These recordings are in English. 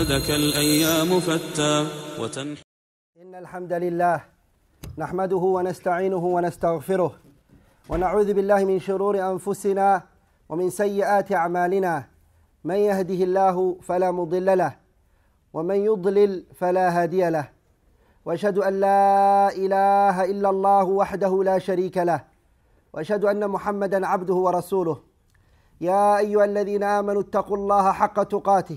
عبادك الأيام فتى وتنحى إن الحمد لله نحمده ونستعينه ونستغفره ونعوذ بالله من شرور أنفسنا ومن سيئات أعمالنا من يهده الله فلا مضل له ومن يضلل فلا هادي له واشهد ان لا اله الا الله وحده لا شريك له واشهد ان محمدا عبده ورسوله يا ايها الذين امنوا اتقوا الله حق تقاته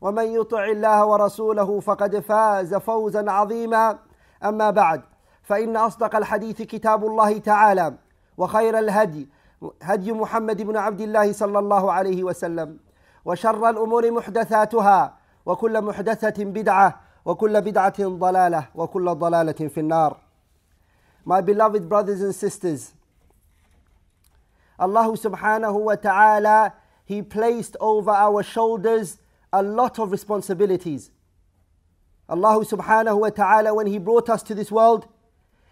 ومن يطع الله ورسوله فقد فاز فوزا عظيما أما بعد فإن أصدق الحديث كتاب الله تعالى وخير الهدي هدي محمد بن عبد الله صلى الله عليه وسلم وشر الأمور محدثاتها وكل محدثة بدعة وكل بدعة ضلالة وكل ضلالة في النار My beloved brothers and sisters Allah subhanahu wa ta'ala He placed over our shoulders a lot of responsibilities. Allah subhanahu wa ta'ala, when He brought us to this world,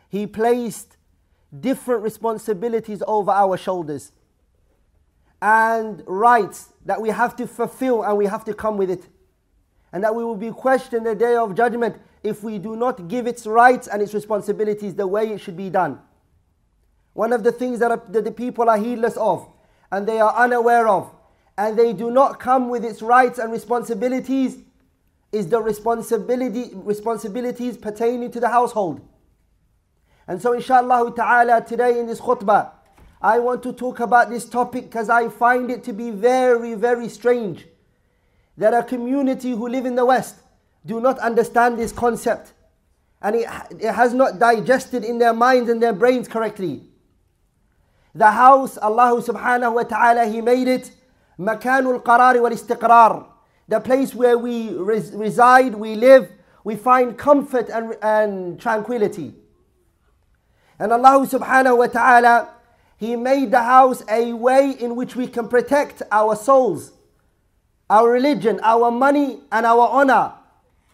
He placed different responsibilities over our shoulders and rights that we have to fulfill and we have to come with it. And that we will be questioned the day of judgment if we do not give its rights and its responsibilities the way it should be done. One of the things that, are, that the people are heedless of and they are unaware of and they do not come with its rights and responsibilities is the responsibility responsibilities pertaining to the household. And so inshallah ta'ala today in this khutbah I want to talk about this topic because I find it to be very very strange that a community who live in the west do not understand this concept and it, it has not digested in their minds and their brains correctly. The house Allah subhanahu wa ta'ala he made it مكان القرار والاستقرار, The place where we res reside, we live, we find comfort and, and tranquility. And Allah subhanahu wa ta'ala, He made the house a way in which we can protect our souls, our religion, our money, and our honor.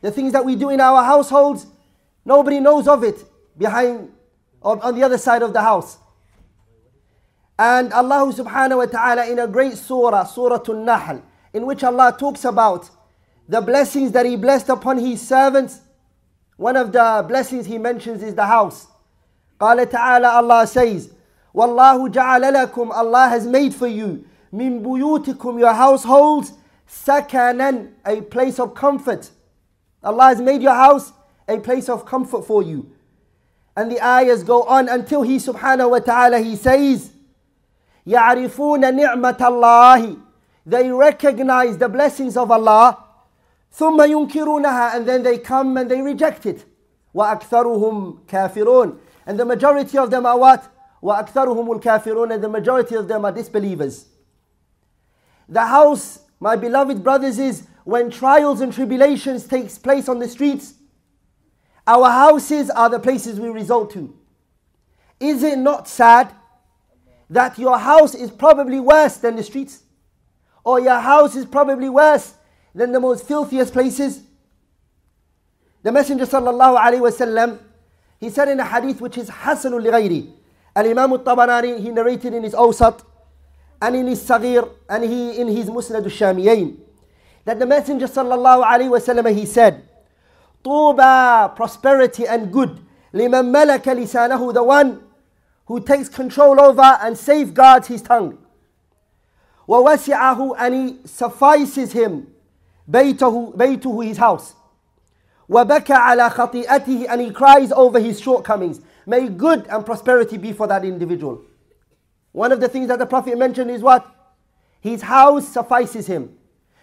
The things that we do in our households, nobody knows of it behind on the other side of the house. And Allah subhanahu wa ta'ala in a great surah, Surah Al nahl in which Allah talks about the blessings that He blessed upon His servants. One of the blessings He mentions is the house. قال تعالى Allah says, وَاللَّهُ جَعَلَ لَكُمْ Allah has made for you مِن بُيُوتِكُمْ your households سَكَنًا a place of comfort. Allah has made your house a place of comfort for you. And the ayahs go on until He subhanahu wa ta'ala He says, يعرفون نعمة الله they recognize the blessings of Allah ثم ينكرونها and then they come and they reject it وأكثرهم كافرون and the majority of them are what وأكثرهم الكافرون and the majority of them are disbelievers the house my beloved brothers is when trials and tribulations takes place on the streets our houses are the places we resort to is it not sad that your house is probably worse than the streets, or your house is probably worse than the most filthiest places. The Messenger sallallahu alaihi wasallam, he said in a hadith which is hasanul lighayri. Al Imam al-Tabarani he narrated in his Awsat and in his Sagir and he in his Musnad al-Shamiyayn that the Messenger sallallahu alaihi wasallam he said, "Tuba prosperity and good لِمَنْ مَلَكَ لِسَانَهُ the one." who takes control over and safeguards his tongue. وَوَسِعَهُ And he suffices him, بيته, بيته his house. وَبَكَى عَلَى خَطِئَتِهِ And he cries over his shortcomings. May good and prosperity be for that individual. One of the things that the Prophet mentioned is what? His house suffices him.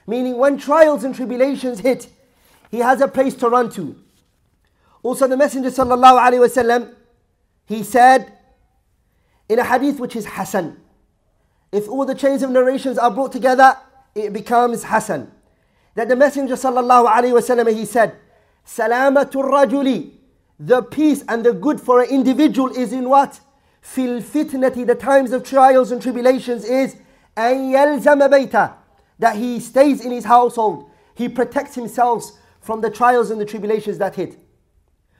Meaning when trials and tribulations hit, he has a place to run to. Also the Messenger sallallahu wa wasallam, he said, in a hadith which is Hasan. If all the chains of narrations are brought together, it becomes Hasan. That the Messenger sallallahu alaihi wasallam he said, "Salamatul rajuli," the peace and the good for an individual is in what? Fil fitnati, the times of trials and tribulations is an yalzama bayta, that he stays in his household, he protects himself from the trials and the tribulations that hit.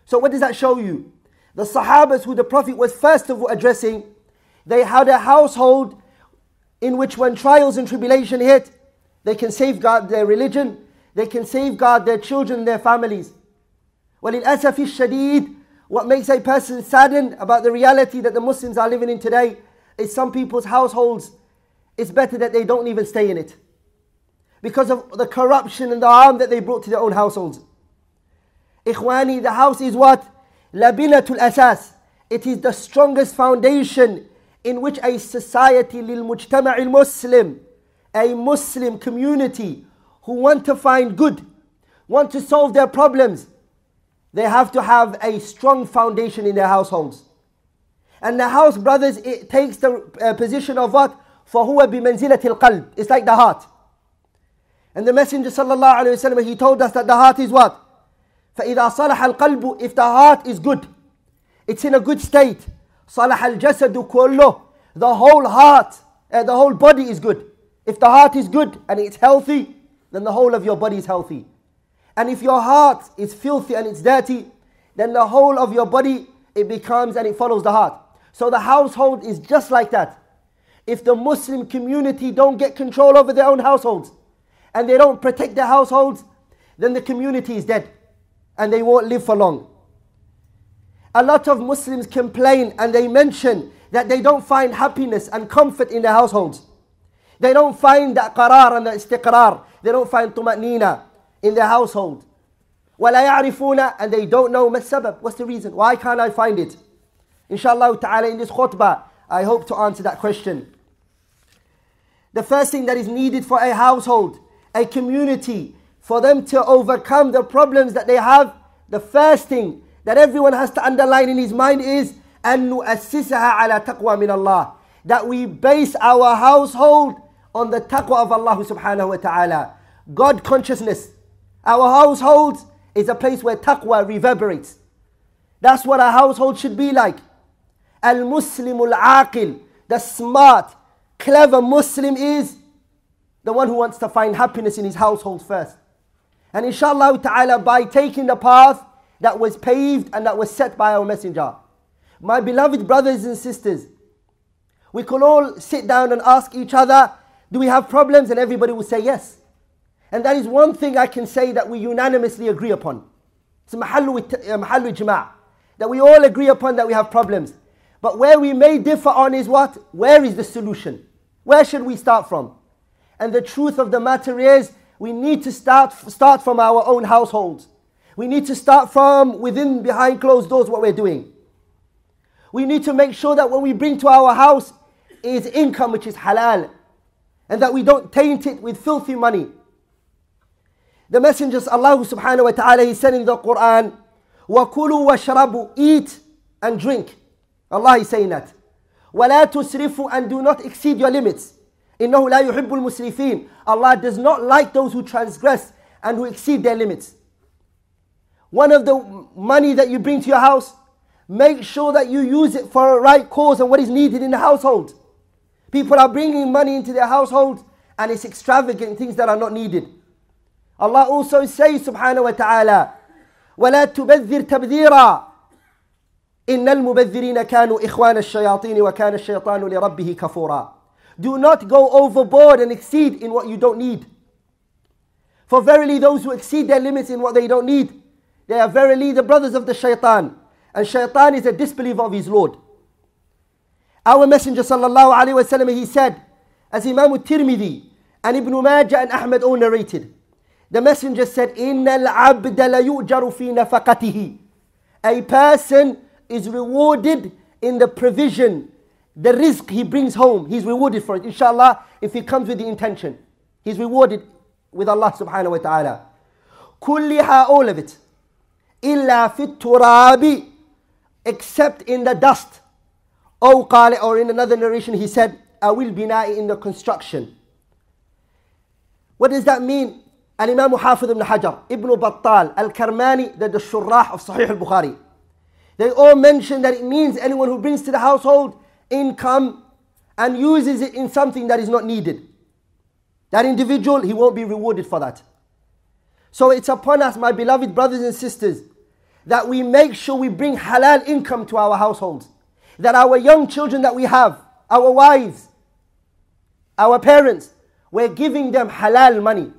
So what does that show you? The Sahabas who the Prophet was first of all addressing they had a household in which when trials and tribulation hit, they can safeguard their religion, they can safeguard their children, their families. وَلِلْأَسَفِ الشَّدِيدِ What makes a person saddened about the reality that the Muslims are living in today is some people's households, it's better that they don't even stay in it. Because of the corruption and the harm that they brought to their own households. Ikhwani, the house is what? لَبِنَةُ Asas. It is the strongest foundation in which a society, lil al-Muslim, a Muslim community who want to find good, want to solve their problems, they have to have a strong foundation in their households. And the house, brothers, it takes the uh, position of what? فَهُوَ بِمَنْزِلَةِ qalb. It's like the heart. And the Messenger sallallahu alayhi wa he told us that the heart is what? فَإِذَا صَلَحَ الْقَلْبُ If the heart is good, it's in a good state, صلح الجسد كله the whole heart uh, the whole body is good if the heart is good and it's healthy then the whole of your body is healthy and if your heart is filthy and it's dirty then the whole of your body it becomes and it follows the heart so the household is just like that if the muslim community don't get control over their own households and they don't protect their households then the community is dead and they won't live for long a lot of Muslims complain and they mention that they don't find happiness and comfort in their households. They don't find that qarar and the istiqrar. They don't find tumanina in their household. وَلَا يَعْرِفُونَ And they don't know ما What's the reason? Why can't I find it? Inshallah ta'ala in this khutbah, I hope to answer that question. The first thing that is needed for a household, a community, for them to overcome the problems that they have, the first thing that everyone has to underline in his mind is أن نؤسسها على تقوى that we base our household on the taqwa of Allah subhanahu wa ta'ala God consciousness our household is a place where taqwa reverberates that's what a household should be like المسلم Aqil, the smart clever Muslim is the one who wants to find happiness in his household first and inshallah ta'ala by taking the path that was paved and that was set by our messenger. My beloved brothers and sisters, we can all sit down and ask each other, do we have problems? And everybody will say yes. And that is one thing I can say that we unanimously agree upon. It's mahalu uh, jama, that we all agree upon that we have problems. But where we may differ on is what? Where is the solution? Where should we start from? And the truth of the matter is, we need to start, start from our own households. We need to start from within, behind closed doors, what we're doing. We need to make sure that what we bring to our house is income which is halal and that we don't taint it with filthy money. The messengers, Allah subhanahu wa ta'ala, He said in the Quran, وَكُلُوا وَشْرَبُوا Eat and drink. Allah is saying that. وَلَا تُسْرِفُوا And do not exceed your limits. إِنَّهُ لَا يُحِبُّ الْمُسْرِفِينَ Allah does not like those who transgress and who exceed their limits one of the money that you bring to your house, make sure that you use it for a right cause and what is needed in the household. People are bringing money into their household and it's extravagant things that are not needed. Allah also says, subhanahu wa ta'ala, وَلَا تُبَذِّرْ تَبْذِيرًا إِنَّ الْمُبَذِّرِينَ كَانُوا إِخْوَانَ الشَّيَاطِينِ وَكَانَ الشَّيْطَانُ لِرَبِّهِ كَفُورًا Do not go overboard and exceed in what you don't need. For verily those who exceed their limits in what they don't need, they are verily the brothers of the shaitan. And shaitan is a disbeliever of his Lord. Our Messenger sallallahu alayhi wasallam he said, as Imam tirmidhi and Ibn Majah and Ahmad all narrated, the Messenger said, إِنَّ الْعَبْدَ لَيُؤْجَرُ فِي نَفَقَتِهِ A person is rewarded in the provision, the risk he brings home. He's rewarded for it, inshallah, if he comes with the intention. He's rewarded with Allah subhanahu wa ta'ala. كُلِّهَا all of it except in the dust or in another narration he said be not in the construction what does that mean الإمام حافظ بن حجر ابن battal Al-Karmāni, the Shurrah of صحيح bukhari they all mention that it means anyone who brings to the household income and uses it in something that is not needed that individual he won't be rewarded for that so it's upon us my beloved brothers and sisters that we make sure we bring halal income to our households. That our young children that we have, our wives, our parents, we're giving them halal money.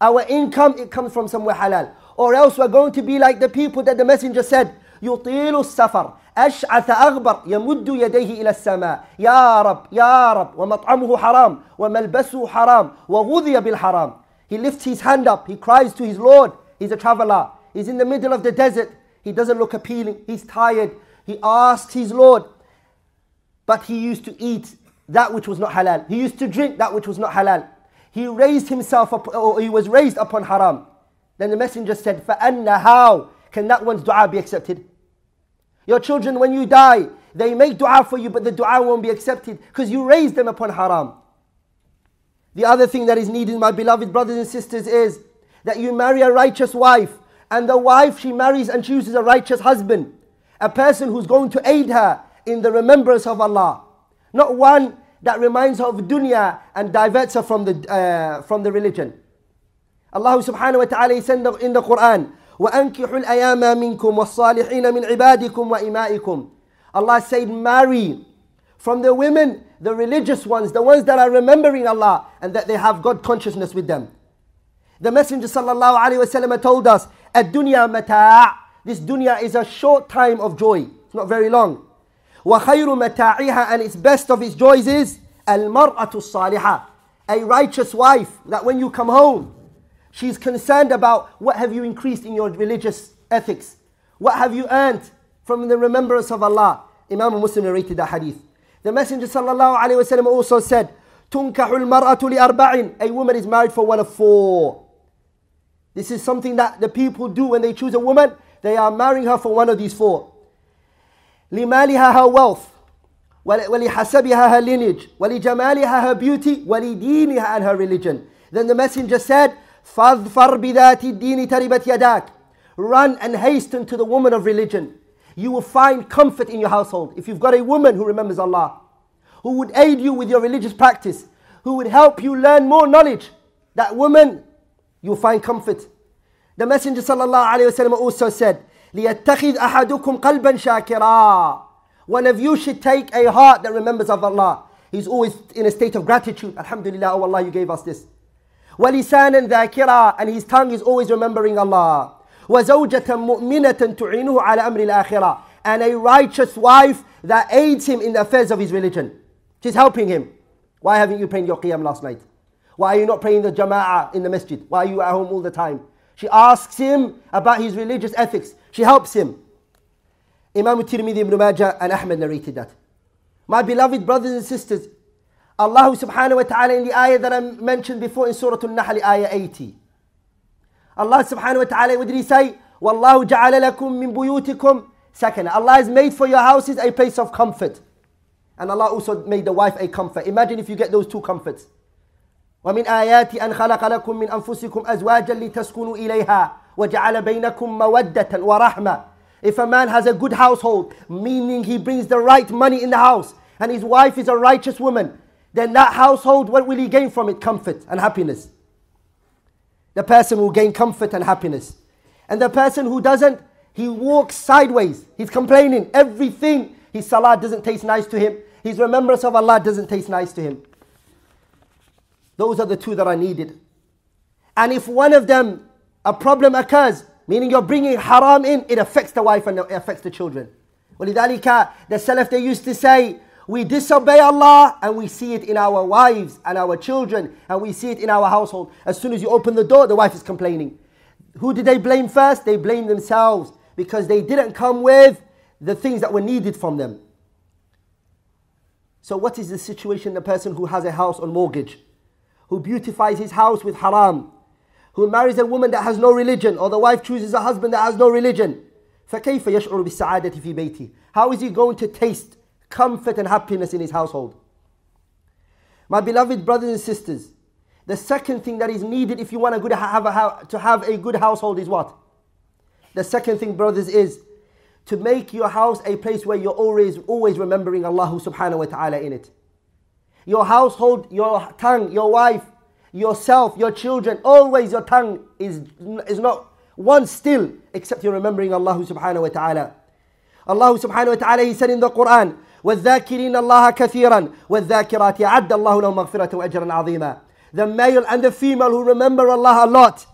Our income, it comes from somewhere halal. Or else we're going to be like the people that the messenger said, يطيل السفر أشعث أغبر يمد يديه إلى السماء يا رب يا رب ومطعمه حرام وملبسه حرام وغذي بالحرام He lifts his hand up, he cries to his Lord, he's a traveler. He's in the middle of the desert. He doesn't look appealing. He's tired. He asked his Lord. But he used to eat that which was not halal. He used to drink that which was not halal. He raised himself up, or he was raised upon haram. Then the messenger said, "Fa'anna, How can that one's dua be accepted? Your children, when you die, they make dua for you, but the dua won't be accepted because you raised them upon haram. The other thing that is needed, my beloved brothers and sisters, is that you marry a righteous wife and the wife she marries and chooses a righteous husband, a person who's going to aid her in the remembrance of Allah, not one that reminds her of dunya and diverts her from the, uh, from the religion. Allah subhanahu wa ta'ala said in the Quran, وَأَنْكِحُوا الْأَيَامَ مِنْكُمْ وَالصَّالِحِينَ مِنْ عِبَادِكُمْ وَإِمَائِكُمْ Allah said, marry from the women, the religious ones, the ones that are remembering Allah and that they have God consciousness with them. The Messenger sallallahu alaihi wasallam told us, dunya mata'." This dunya is a short time of joy. It's not very long. وَخَيْرُ مَتَاعِهَا And its best of its joys is الْمَرْأَةُ الصَّالِحَةُ A righteous wife that when you come home, she's concerned about what have you increased in your religious ethics? What have you earned from the remembrance of Allah? Imam Muslim narrated a hadith. The Messenger sallallahu alayhi wasallam also said, تُنْكَحُ الْمَرْأَةُ لِأَرْبَعٍ A woman is married for one of four. This is something that the people do when they choose a woman. They are marrying her for one of these four. لمالها her wealth ولحسبها her lineage ولجمالها her beauty ولدينها and her religion then the messenger said فاظفر بذات الدين تربت يداك run and hasten to the woman of religion you will find comfort in your household if you've got a woman who remembers Allah who would aid you with your religious practice who would help you learn more knowledge that woman you find comfort. The Messenger وسلم, also said, لِيَتَّخِذْ أَحَدُكُمْ قَلْبًا شَاكِرًا One of you should take a heart that remembers of Allah. He's always in a state of gratitude. Alhamdulillah, oh Allah, you gave us this. وَلِسَانًا ذَاكِرًا And his tongue is always remembering Allah. وَزَوْجَةً مُؤْمِنَةً تُعِينُهُ عَلَى أَمْرِ الْآخِرَةِ And a righteous wife that aids him in the affairs of his religion. She's helping him. Why haven't you prayed your qiyam last night? Why are you not praying the jama'ah in the masjid? Why are you at home all the time? She asks him about his religious ethics. She helps him. Imam Tirmidhi ibn Majah and Ahmed narrated that. My beloved brothers and sisters, Allah subhanahu wa ta'ala in the ayah that I mentioned before in Surah Al-Nahl, ayah 80. Allah subhanahu wa ta'ala, what did he say? وَاللَّهُ جَعَلَ لَكُم مِّن بُيُوتِكُمْ سَكَنًا Allah has made for your houses a place of comfort. And Allah also made the wife a comfort. Imagine if you get those two comforts. ومن آياتي أن خلق لكم من أنفسكم أزواجا لتسكنوا إليها وجعل بينكم مودة ورحمة If a man has a good household, meaning he brings the right money in the house, and his wife is a righteous woman, then that household, what will he gain from it? Comfort and happiness. The person will gain comfort and happiness. And the person who doesn't, he walks sideways. He's complaining. Everything, his salah doesn't taste nice to him. His remembrance of Allah doesn't taste nice to him. Those are the two that are needed. And if one of them, a problem occurs, meaning you're bringing haram in, it affects the wife and it affects the children. ولذلك the Salaf they used to say, we disobey Allah and we see it in our wives and our children and we see it in our household. As soon as you open the door, the wife is complaining. Who did they blame first? They blame themselves because they didn't come with the things that were needed from them. So, what is the situation the person who has a house on mortgage? who beautifies his house with haram, who marries a woman that has no religion, or the wife chooses a husband that has no religion. فكيف يشعر بالسعادة في بيته? How is he going to taste comfort and happiness in his household? My beloved brothers and sisters, the second thing that is needed if you want a good, have a, to have a good household is what? The second thing, brothers, is to make your house a place where you're always always remembering Allah subhanahu wa ta'ala in it your household, your tongue, your wife, yourself, your children. Always your tongue is, is not one still except you're remembering Allah subhanahu wa ta'ala. Allah subhanahu wa ta'ala, He said in the Quran, والذاكرين الله كثيرا والذاكرات عَدَّ الله لهم مغفرة وأجرا عظيما The male and the female who remember Allah a lot,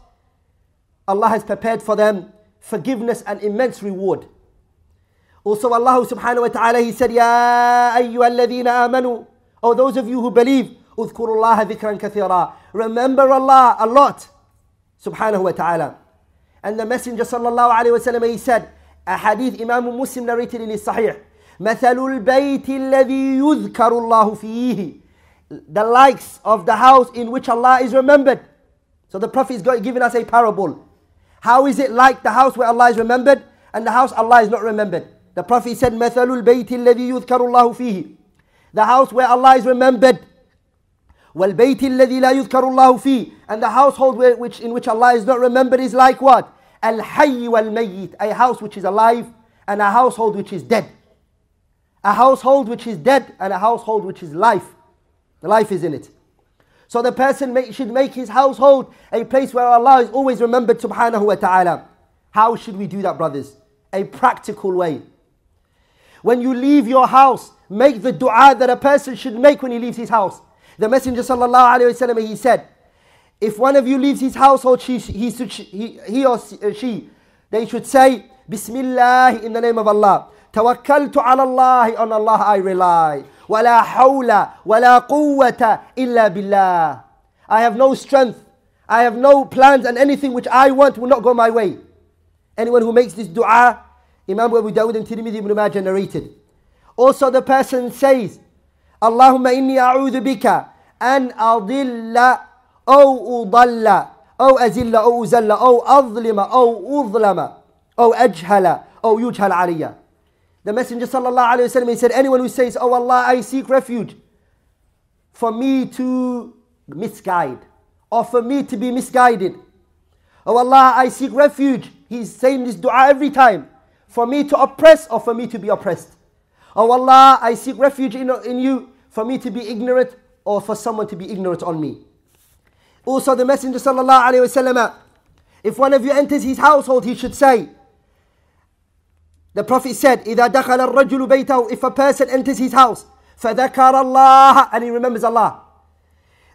Allah has prepared for them forgiveness and immense reward. Also Allah subhanahu wa ta'ala, He said, يا أيها الذين آمنوا Oh, those of you who believe, اذكروا الله Kathira. Remember Allah a lot. Subhanahu wa ta'ala. And the Messenger sallallahu alayhi wa sallam, he said, a hadith Imam Muslim narrated in his Sahih, مثل البيت الذي يذكر الله فيه. The likes of the house in which Allah is remembered. So the Prophet is giving us a parable. How is it like the house where Allah is remembered and the house Allah is not remembered? The Prophet said, مثل البيت الذي يذكر الله فيه the house where Allah is remembered. وَالْبَيْتِ الَّذِي لَا يُذْكَرُ اللَّهُ فِيهِ And the household where, which, in which Allah is not remembered is like what? الْحَيِّ وَالْمَيِّتِ A house which is alive and a household which is dead. A household which is dead and a household which is life. The life is in it. So the person should make his household a place where Allah is always remembered subhanahu wa ta'ala. How should we do that brothers? A practical way. When you leave your house, Make the dua that a person should make when he leaves his house. The Messenger sallallahu alayhi wasallam he said, if one of you leaves his household, she, he, should, he, he or uh, she, they should say, Bismillah in the name of Allah. توكلت على الله on Allah I rely ولا hawla, ولا قوة illa billah. I have no strength I have no plans and anything which I want will not go my way anyone who makes this dua Imam Abu Dawud and Tirmidhi Ibn Majah narrated also the person says, Allahumma inni a'udhu bika an adilla أو أضل أو أزل أو أزل أو أظلم أو أظلم ajhala أجهل أو يجهل علي The Messenger صلى الله عليه وسلم he said anyone who says oh Allah I seek refuge for me to misguide or for me to be misguided oh Allah I seek refuge he's saying this dua every time for me to oppress or for me to be oppressed Oh Allah, I seek refuge in, in you for me to be ignorant or for someone to be ignorant on me. Also, the Messenger sallallahu if one of you enters his household, he should say, the Prophet said, إِذَا دَخَلَ الرَّجُلُ بَيْتَهُ If a person enters his house, فَذَكَرَ اللَّهَ And he remembers Allah.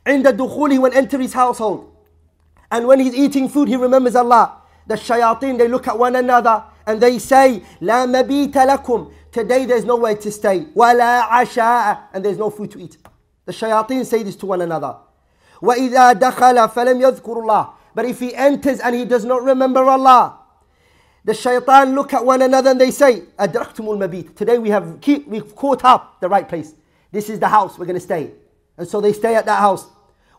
عند الدخول, he will enter his household. And when he's eating food, he remembers Allah. The shayateen, they look at one another and they say, La mabita lakum. Today there's nowhere to stay. Wala asha'a. And there's no food to eat. The shayateen say this to one another. وَإِذَا دَخَلَ فَلَمْ يَذْكُرُ اللَّهِ But if he enters and he does not remember Allah, the shaitan look at one another and they say, أَدْرَكْتُمُ الْمَبِيتِ Today we have keep, we've caught up the right place. This is the house we're going to stay. And so they stay at that house.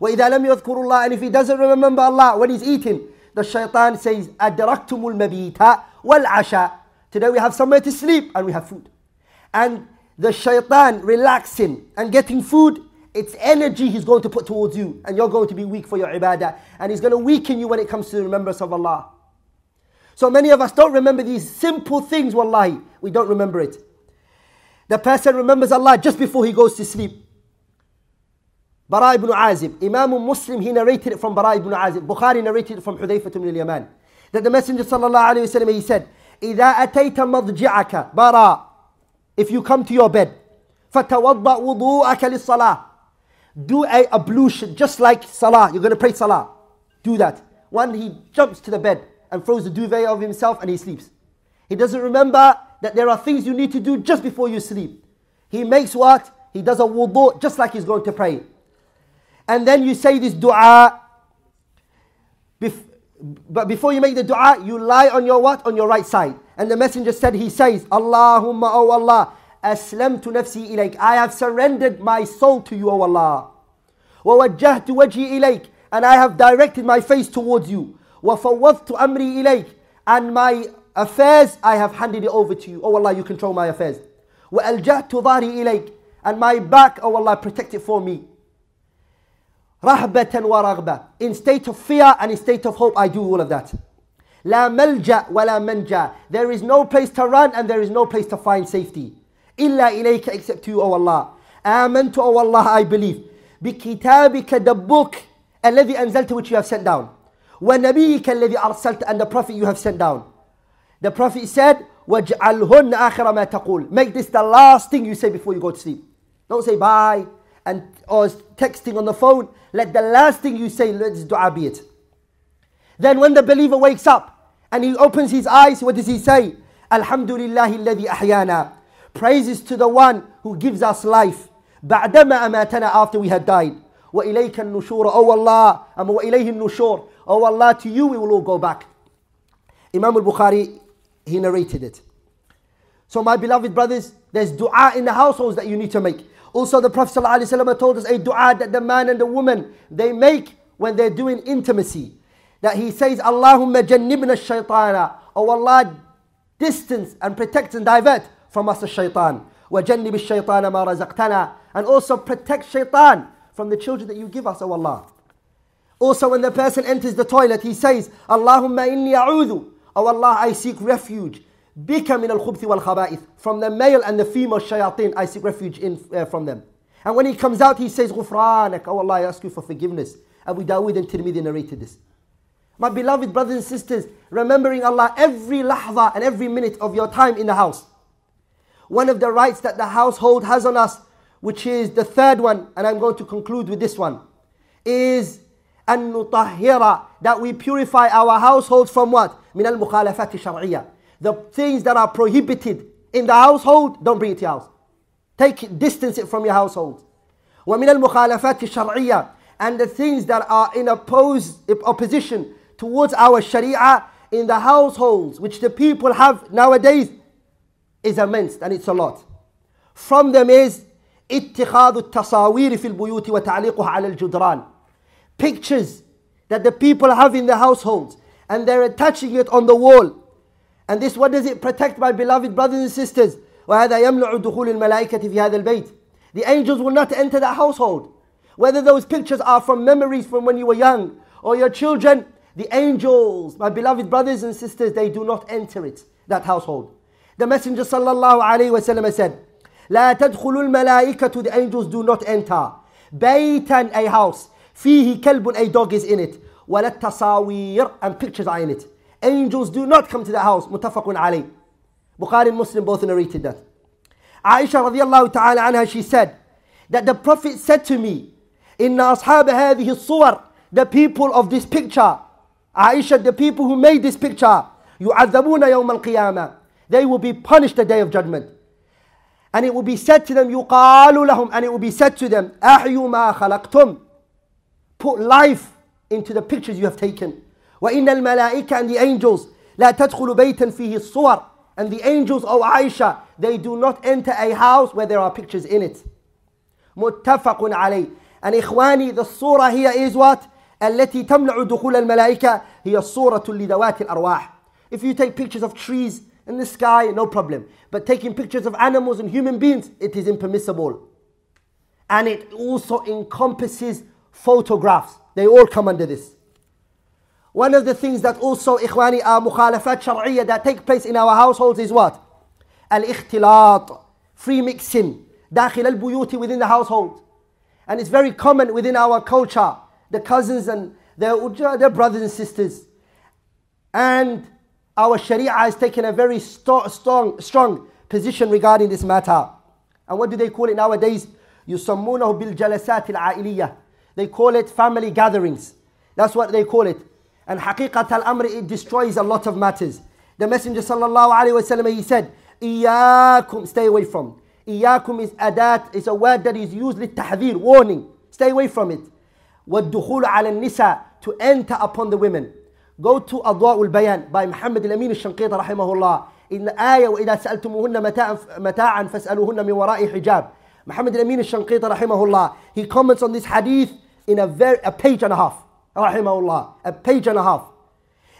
وَإِذَا لَمْ يَذْكُرُ اللَّهِ And if he doesn't remember Allah when he's eating, the shaitan says, أَدْرَكْتُمُ الْمَبِيتَ well, asha. Today we have somewhere to sleep and we have food. And the shaitan relaxing and getting food, it's energy he's going to put towards you. And you're going to be weak for your ibadah. And he's going to weaken you when it comes to the remembrance of Allah. So many of us don't remember these simple things, wallahi. We don't remember it. The person remembers Allah just before he goes to sleep. Bara ibn Azim, Imam Muslim, he narrated it from Bara ibn Azim. Bukhari narrated it from Hudayfah ibn al-Yaman that the Messenger وسلم, he said, إِذَا أَتَيْتَ مَضْجِعَكَ برا, If you come to your bed, فَتَوَضَّأْ وُضُوءَكَ لِلصَّلَاةِ Do a ablution, just like salah. You're going to pray salah. Do that. One, he jumps to the bed and throws the duvet over himself and he sleeps. He doesn't remember that there are things you need to do just before you sleep. He makes what? He does a wudu just like he's going to pray. And then you say this dua but before you make the dua, you lie on your what? On your right side. And the messenger said, he says, Allahumma, O Allah, aslam tu nafsi ilayk. I have surrendered my soul to you, O Allah. Wa wajjahtu wajhi ilayk. And I have directed my face towards you. Wa fawwadtu amri ilayk. And my affairs, I have handed it over to you. O Allah, you control my affairs. Wa aljahtu dhari ilayk. And my back, O Allah, protect it for me rahbatan ورغبة In state of fear and in state of hope, I do all of that. La ملجا wa la There is no place to run and there is no place to find safety. إلَّا إلَيكَ except to you, O Allah. آمِنْتُ O Allah, I believe. بِكِتَابِكَ the book, الذي أنزلت which you have sent down. وَنَبِيِّكَ الَّذِي أَرْسَلْتَ And the Prophet you have sent down. The Prophet said, وَاجْعَلْهُنَّ آخِرَ مَا تَقُولُ Make this the last thing you say before you go to sleep. Don't say bye and or texting on the phone, let the last thing you say, let's dua be it. Then when the believer wakes up and he opens his eyes, what does he say? Alhamdulillah alladhi ahyana. Praises to the one who gives us life. بعدما أماتنا after we had died. وإليك النشور أو Allah, أم وإليه النشور أو Allah, to you we will all go back. Imam al-Bukhari, he narrated it. So my beloved brothers, there's dua in the households that you need to make. Also, the Prophet ﷺ told us a dua that the man and the woman they make when they're doing intimacy. That he says, Allahumma jannibna shaytana. Oh Allah, distance and protect and divert from us the shaitan. وَجَنِّبِ الشَّيْطَانَ مَا رَزَقْتَنَا And also protect shaitan from the children that you give us, oh Allah. Also, when the person enters the toilet, he says, Allahumma inni a'udhu. Oh Allah, I seek refuge Bika min al wal khaba'ith. From the male and the female shayateen, I seek refuge in, uh, from them. And when he comes out, he says, Ghufranak, oh Allah, I ask you for forgiveness. Abu Dawood and Tirmidhi narrated this. My beloved brothers and sisters, remembering Allah every lahza and every minute of your time in the house. One of the rights that the household has on us, which is the third one, and I'm going to conclude with this one, is an nutahira, that we purify our households from what? Min al mukhalafati shar'iyah the things that are prohibited in the household, don't bring it to your house. Take it, distance it from your household. وَمِنَ الْمُخَالَفَاتِ الشَّرْعِيَّةِ And the things that are in oppose, opposition towards our sharia in the households, which the people have nowadays, is immense and it's a lot. From them is اتخاذ التصاوير في البيوت وتعليقها على الجدران. Pictures that the people have in the households and they're attaching it on the wall and this, what does it protect, my beloved brothers and sisters? يَمْلُعُ دُخُولِ الْمَلَائِكَةِ The angels will not enter that household. Whether those pictures are from memories from when you were young or your children, the angels, my beloved brothers and sisters, they do not enter it, that household. The Messenger sallallahu alayhi wasallam said, لا تدخل الملائكة, the angels do not enter. بيتا, a house. فيه كلب, a dog is in it. ولا التصاوير, and pictures are in it. Angels do not come to that house. Mutafakun Ali. Bukhari and Muslim both narrated that. Aisha radiallahu ta'ala anha, she said that the Prophet said to me, In ashab suwar, the people of this picture, Aisha, the people who made this picture, يُعَذَّبُونَ يَوْمَ الْقِيَامَةِ They will be punished the day of judgment. And it will be said to them, يُقَالُ لَهُمْ And it will be said to them, أَحْيُوا مَا خَلَقْتُمْ Put life into the pictures you have taken. وَإِنَّ الْمَلَائِكَةَ and the angels لَا تَدْخُلُ بَيْتًا فِيهِ الصُّوَرْ And the angels, of Aisha, they do not enter a house where there are pictures in it. مُتَّفَقٌ عَلَيْهِ And ikhwani, the surah here is what? التي تمنع دخول الملائكة هي الصورة لذوات الأرواح. If you take pictures of trees in the sky, no problem. But taking pictures of animals and human beings, it is impermissible. And it also encompasses photographs. They all come under this. One of the things that also, ikhwani, are mukhalafat shar'iyya that take place in our households is what? Al-ikhtilat, free mixing, dakhil al-buyuti within the household. And it's very common within our culture, the cousins and their, their brothers and sisters. And our sharia has taken a very st strong, strong position regarding this matter. And what do they call it nowadays? يسمونه بالجلسات العائلية. They call it family gatherings. That's what they call it. And حقيقه الامر it destroys a lot of matters. The Messenger صلى الله عليه وسلم he said, اياكم stay away from. اياكم is a that is a word that is used للتحذير warning. Stay away from it. والدخول على النساء to enter upon the women. Go to أضواء البيان by محمد الأمين الشنقيطي رحمه الله. إن آية وإذا سألتموهن متاعا متاعا فاسألوهن من وراء حجاب. محمد الأمين الشنقيطي رحمه الله. He comments on this hadith in a, very, a page and a half. rahimahullah, a page and a half.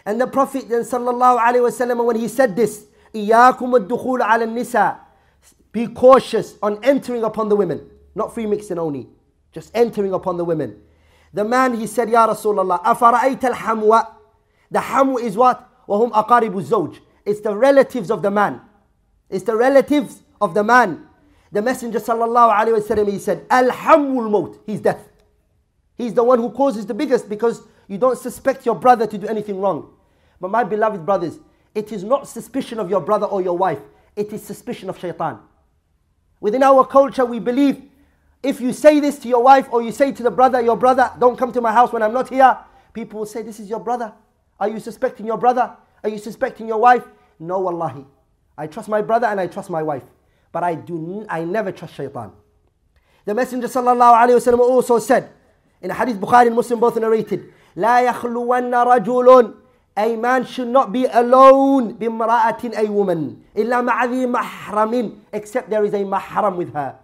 And the Prophet then sallallahu alayhi wasallam, when he said this, إِيَّاكُمْ الدُّخُولَ عَلَى النِّسَاءِ Be cautious on entering upon the women. Not free mixing only. Just entering upon the women. The man, he said, Ya Rasulullah, أَفَرَأَيْتَ الْحَمْوَ The hamu is what? وَهُمْ أَقَارِبُ الزَّوْجِ It's the relatives of the man. It's the relatives of the man. The Messenger sallallahu alayhi wasallam, he said, al الْمَوْتِ He's death. He's the one who causes the biggest because you don't suspect your brother to do anything wrong. But my beloved brothers, it is not suspicion of your brother or your wife, it is suspicion of shaitan. Within our culture, we believe if you say this to your wife or you say to the brother, your brother, don't come to my house when I'm not here, people will say, This is your brother. Are you suspecting your brother? Are you suspecting your wife? No, wallahi. I trust my brother and I trust my wife. But I do I never trust shaitan. The Messenger sallallahu alaihi wasallam also said, in a hadith, Bukhari and Muslim both narrated, لا يخلون رجل A man should not be alone بامرأة a woman إلا مع ذي محرم except there is a mahram with her.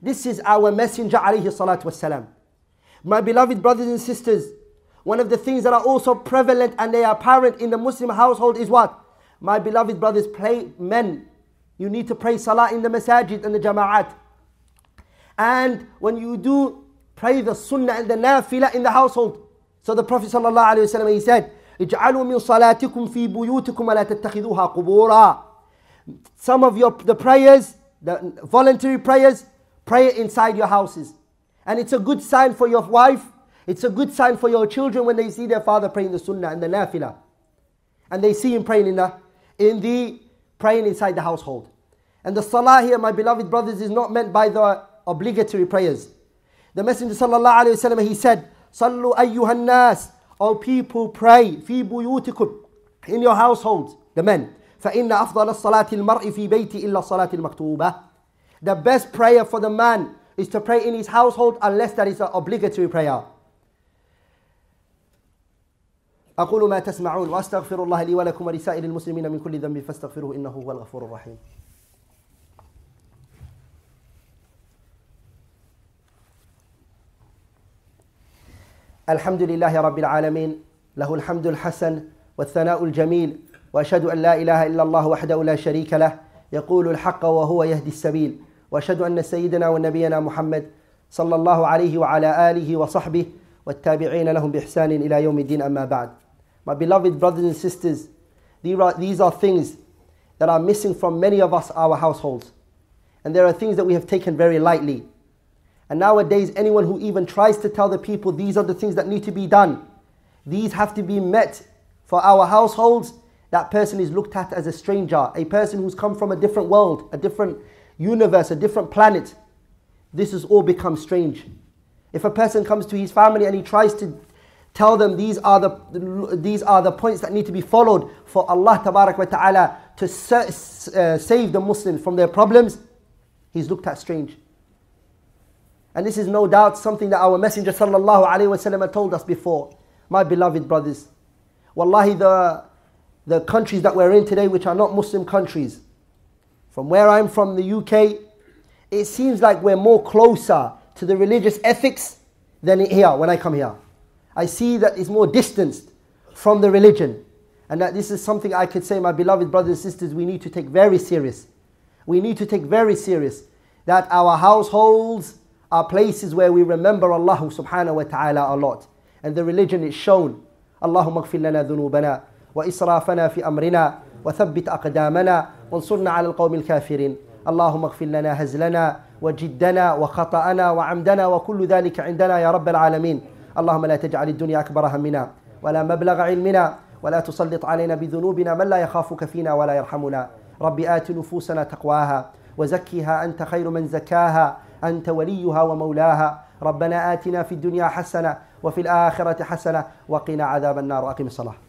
This is our messenger عليه الصلاة والسلام. My beloved brothers and sisters, one of the things that are also prevalent and they are apparent in the Muslim household is what? My beloved brothers, play, men, you need to pray salah in the masajid and the jama'at. And when you do Pray the sunnah and the nafila in the household. So the Prophet ﷺ, he said, اجعلوا من صلاتكم في بيوتكم ولا تتخذوها قبورا. Some of your the prayers, the voluntary prayers, pray inside your houses. And it's a good sign for your wife. It's a good sign for your children when they see their father praying the sunnah and the nafila. And they see him praying in the, in the praying inside the household. And the salah here, my beloved brothers, is not meant by the obligatory prayers. The Messenger صلى الله عليه وسلم he said, صلوا أيها الناس O people pray, في بيوتكم in your households, the men. فإن أفضل الصلاة المرء في بيتي إلا الصلاة المكتوبة. The best prayer for the man is to pray in his household unless that is an obligatory prayer. أقول ما تسمعون وأستغفر الله لي ولكم ولسائر المسلمين من كل ذنب فاستغفروه إنه هو الغفور الرحيم الحمد لله رب العالمين له الحمد الحسن والثناء الجميل واشهد ان لا اله الا الله وحده لا شريك له يقول الحق وهو يهدي السبيل واشهد ان سيدنا ونبينا محمد صلى الله عليه وعلى اله وصحبه والتابعين لهم باحسان الى يوم الدين اما بعد. My beloved brothers and sisters, these are things that are missing from many of us our households. And there are things that we have taken very lightly. And nowadays, anyone who even tries to tell the people these are the things that need to be done, these have to be met for our households, that person is looked at as a stranger, a person who's come from a different world, a different universe, a different planet. This has all become strange. If a person comes to his family and he tries to tell them these are the, these are the points that need to be followed for Allah wa ta'ala to uh, save the Muslims from their problems, he's looked at strange. And this is no doubt something that our Messenger sallallahu alaihi wasallam told us before. My beloved brothers, wallahi the, the countries that we're in today which are not Muslim countries, from where I'm from, the UK, it seems like we're more closer to the religious ethics than here when I come here. I see that it's more distanced from the religion. And that this is something I could say, my beloved brothers and sisters, we need to take very serious. We need to take very serious that our households, are places where we remember Allah subhanahu wa ta'ala a lot. And the religion is shown. اللهم اغفر لنا ذنوبنا وإسرافنا في أمرنا وثبت أقدامنا وانصرنا على القوم الكافرين اللهم اغفر لنا هزلنا وجدنا وخطأنا وعمدنا وكل ذلك عندنا يا رب العالمين اللهم لا تجعل الدنيا أكبر همنا ولا مبلغ علمنا ولا تسلط علينا بذنوبنا من لا يخافك فينا ولا يرحمنا رب آت نفوسنا تقواها وزكها أنت خير من زكاها أنت وليها ومولاها ربنا آتنا في الدنيا حسنة وفي الآخرة حسنة وقنا عذاب النار وأقم الصلاة